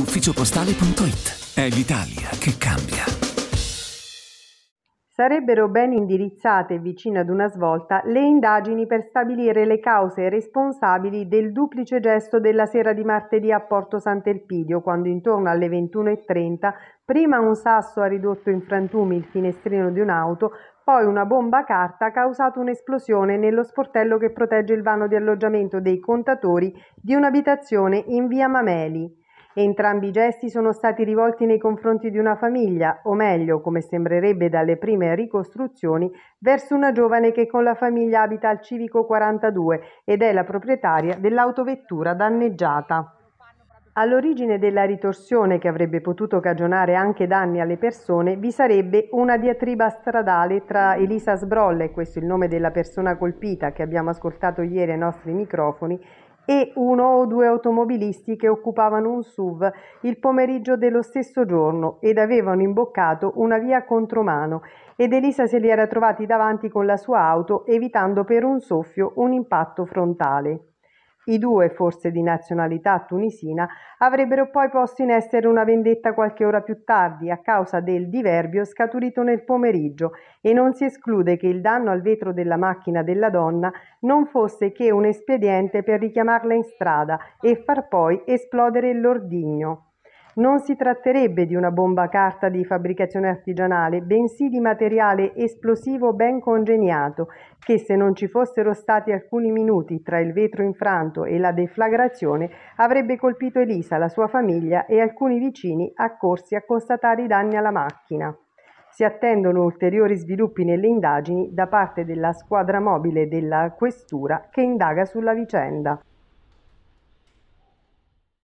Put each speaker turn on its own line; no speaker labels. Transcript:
ufficiopostale.it. È l'Italia che cambia. Sarebbero ben indirizzate vicino ad una svolta le indagini per stabilire le cause responsabili del duplice gesto della sera di martedì a Porto Sant'Elpidio, quando intorno alle 21.30 prima un sasso ha ridotto in frantumi il finestrino di un'auto, poi una bomba carta ha causato un'esplosione nello sportello che protegge il vano di alloggiamento dei contatori di un'abitazione in via Mameli. Entrambi i gesti sono stati rivolti nei confronti di una famiglia, o meglio, come sembrerebbe dalle prime ricostruzioni, verso una giovane che con la famiglia abita al civico 42 ed è la proprietaria dell'autovettura danneggiata. All'origine della ritorsione che avrebbe potuto cagionare anche danni alle persone vi sarebbe una diatriba stradale tra Elisa Sbrolla, e questo è il nome della persona colpita che abbiamo ascoltato ieri ai nostri microfoni, e uno o due automobilisti che occupavano un SUV il pomeriggio dello stesso giorno ed avevano imboccato una via contromano ed Elisa se li era trovati davanti con la sua auto evitando per un soffio un impatto frontale. I due, forse di nazionalità tunisina, avrebbero poi posto in essere una vendetta qualche ora più tardi a causa del diverbio scaturito nel pomeriggio e non si esclude che il danno al vetro della macchina della donna non fosse che un espediente per richiamarla in strada e far poi esplodere l'ordigno. Non si tratterebbe di una bomba a carta di fabbricazione artigianale, bensì di materiale esplosivo ben congegnato, che se non ci fossero stati alcuni minuti tra il vetro infranto e la deflagrazione, avrebbe colpito Elisa, la sua famiglia e alcuni vicini accorsi a constatare i danni alla macchina. Si attendono ulteriori sviluppi nelle indagini da parte della squadra mobile della Questura che indaga sulla vicenda.